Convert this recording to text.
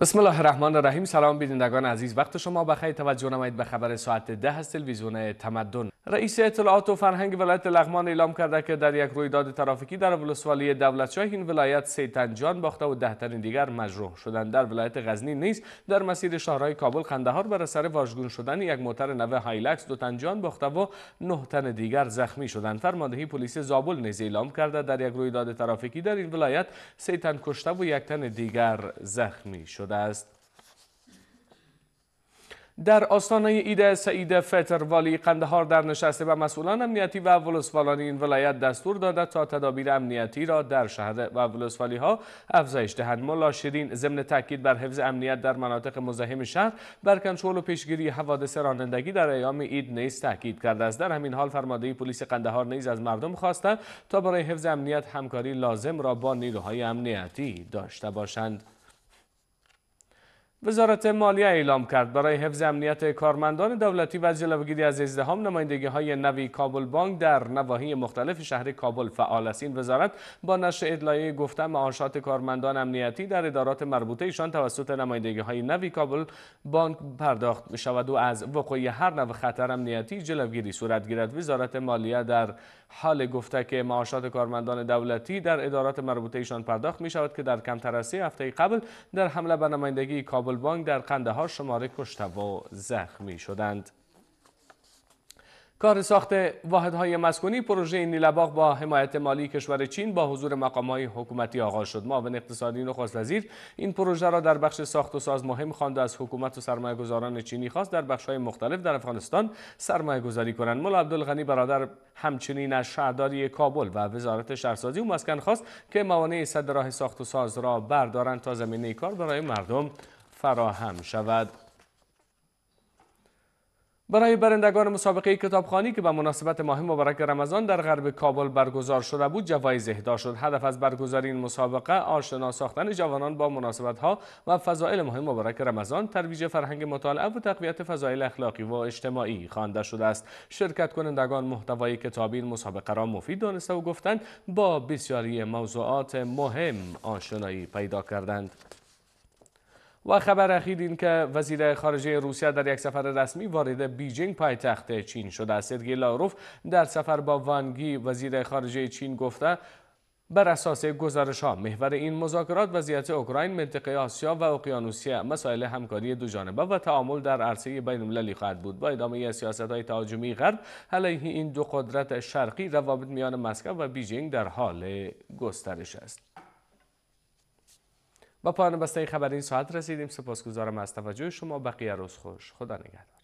بسم الله الرحمن الرحیم سلام بینندگان عزیز وقت شما بخیر توجه نمایید به خبر ساعت ده تلویزیون تمدن رئیس اطلاعات و فرهنگ ولایت لغمان اعلام کرده که در یک رویداد ترافیکی در ولسوالی دولتشاه این ولایت سیتن جان باخته و ده تن دیگر مجروح شدند در ولایت غزنی نیز در مسیر شهرهای کابل قندهار بر سر واژگون شدن یک موتر نو هایلکس دو تن جان باخته و نه تن دیگر زخمی شدند فرماندهی پلیس زابل نیز اعلام کرده در یک رویداد ترافیکی در این ولایت سه تن کشته و یک تن دیگر زخمی شد. است. در آستانه ایده سعید فتر والی قندهار در نشسته و مسئولان امنیتی و ولسوالان این ولایت دستور داده تا تدابیر امنیتی را در شهر و ولسوالی ها افزایش دهند ملا شیرین ضمن تاکید بر حفظ امنیت در مناطق مزاحم شهر بر کنترل و پیشگیری حوادث رانندگی در ایام اید نیز تاکید کرده است در همین حال فرمانده پلیس قندهار نیز از مردم خواسته تا برای حفظ امنیت همکاری لازم را با نیروهای امنیتی داشته باشند وزارت مالیه اعلام کرد برای حفظ امنیت کارمندان دولتی و جلوگیری از ازدهام نمایندگی های نوی کابل بانک در نواحی مختلف شهر کابل فعال است این وزارت با نشر ادلایه گفته معاشات کارمندان امنیتی در ادارات مربوطه ایشان توسط نمایندگی های نوی کابل بانک پرداخت می شود و از وقوع هر نوع خطر امنیتی جلوگیری صورت گیرد وزارت مالیه در حال گفته که معاشات کارمندان دولتی در ادارات مربوطه ایشان پرداخت می شود که در کمتر از هفته قبل در حمله به نمایندگی کابل بانک در ها شماره کشته و زخمی شدند. کار ساخت واحدهای مسکونی پروژه نیلباغ با حمایت مالی کشور چین با حضور مقامهای حکومتی آغاز شد معاون اقتصادی نخست وزیر این پروژه را در بخش ساخت و ساز مهم خواند از حکومت و گذاران چینی خواست در های مختلف در افغانستان سرمایه گذاری کنند مولا عبدالغنی برادر همچنین از شهرداری کابل و وزارت شهرسازی و مسکن خواست که موانع صد راه ساخت و ساز را بردارند تا زمینه کار برای مردم فراهم شود برای برندگان مسابقه کتابخانی که به مناسبت ماه مبارک رمضان در غرب کابل برگزار شده بود جوایز اهدا شد هدف از برگزاری این مسابقه آشنا ساختن جوانان با مناسبت ها و فضایل ماه مبارک رمضان ترویج فرهنگ مطالعه و تقویت فضایل اخلاقی و اجتماعی خوانده شده است شرکت کنندگان محتوای کتابی این مسابقه را مفید دانسته و گفتند با بسیاری موضوعات مهم آشنایی پیدا کردند و خبر اخیر این که وزیر خارجه روسیه در یک سفر رسمی وارد بیجینگ پایتخت چین شده است سرگی لاروف در سفر با وانگی وزیر خارجه چین گفته بر اساس گزارش ها محور این مذاکرات وضعیت اوکراین منطقه آسیا و اقیانوسیه مسائل همکاری دو جانبه و تعامل در عرصه بین المللی خواهد بود با ادامه سیاست های تهاجمی غرب علیه این دو قدرت شرقی روابط میان مسکو و بیجینگ در حال گسترش است با پایان بسته خبر این ساعت رسیدیم سپاسگزارم از توجه شما بقیه روز خوش خدا نگهدار